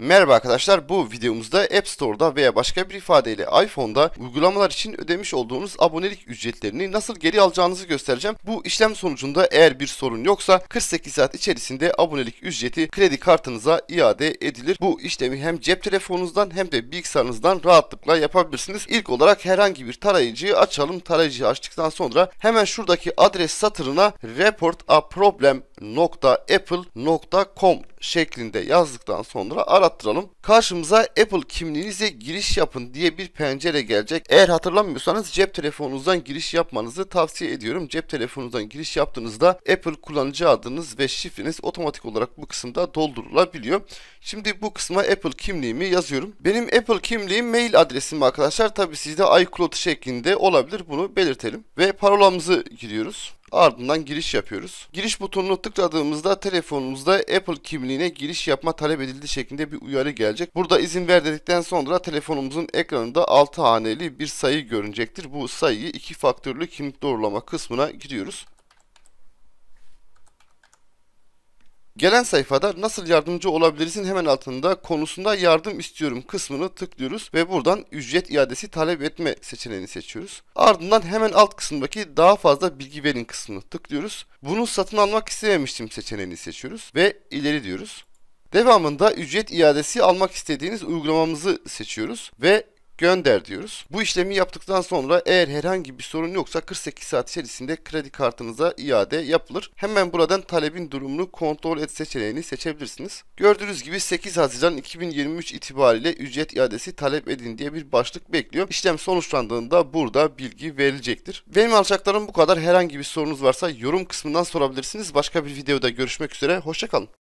Merhaba arkadaşlar bu videomuzda App Store'da veya başka bir ifadeyle iPhone'da uygulamalar için ödemiş olduğunuz abonelik ücretlerini nasıl geri alacağınızı göstereceğim. Bu işlem sonucunda eğer bir sorun yoksa 48 saat içerisinde abonelik ücreti kredi kartınıza iade edilir. Bu işlemi hem cep telefonunuzdan hem de bilgisayarınızdan rahatlıkla yapabilirsiniz. İlk olarak herhangi bir tarayıcıyı açalım. Tarayıcıyı açtıktan sonra hemen şuradaki adres satırına reportaproblem.apple.com şeklinde yazdıktan sonra arattıralım. Karşımıza Apple kimliğinize giriş yapın diye bir pencere gelecek. Eğer hatırlamıyorsanız cep telefonunuzdan giriş yapmanızı tavsiye ediyorum. Cep telefonunuzdan giriş yaptığınızda Apple kullanıcı adınız ve şifreniz otomatik olarak bu kısımda doldurulabiliyor. Şimdi bu kısma Apple kimliğimi yazıyorum. Benim Apple kimliğim mail adresim arkadaşlar. Tabi sizde iCloud şeklinde olabilir. Bunu belirtelim. Ve parolamızı giriyoruz. Ardından giriş yapıyoruz. Giriş butonunu tıkladığımızda telefonumuzda Apple kimliğine giriş yapma talep edildi şeklinde bir uyarı gelecek. Burada izin ver dedikten sonra telefonumuzun ekranında 6 haneli bir sayı görünecektir. Bu sayıyı iki faktörlü kimlik doğrulama kısmına giriyoruz. Gelen sayfada nasıl yardımcı olabilirsin hemen altında konusunda yardım istiyorum kısmını tıklıyoruz ve buradan ücret iadesi talep etme seçeneğini seçiyoruz. Ardından hemen alt kısımdaki daha fazla bilgi verin kısmını tıklıyoruz. Bunu satın almak istememiştim seçeneğini seçiyoruz ve ileri diyoruz. Devamında ücret iadesi almak istediğiniz uygulamamızı seçiyoruz ve gönder diyoruz. Bu işlemi yaptıktan sonra eğer herhangi bir sorun yoksa 48 saat içerisinde kredi kartınıza iade yapılır. Hemen buradan talebin durumunu kontrol et seçeneğini seçebilirsiniz. Gördüğünüz gibi 8 Haziran 2023 itibariyle ücret iadesi talep edin diye bir başlık bekliyor. İşlem sonuçlandığında burada bilgi verilecektir. Benim alçaklarım bu kadar. Herhangi bir sorunuz varsa yorum kısmından sorabilirsiniz. Başka bir videoda görüşmek üzere. Hoşçakalın.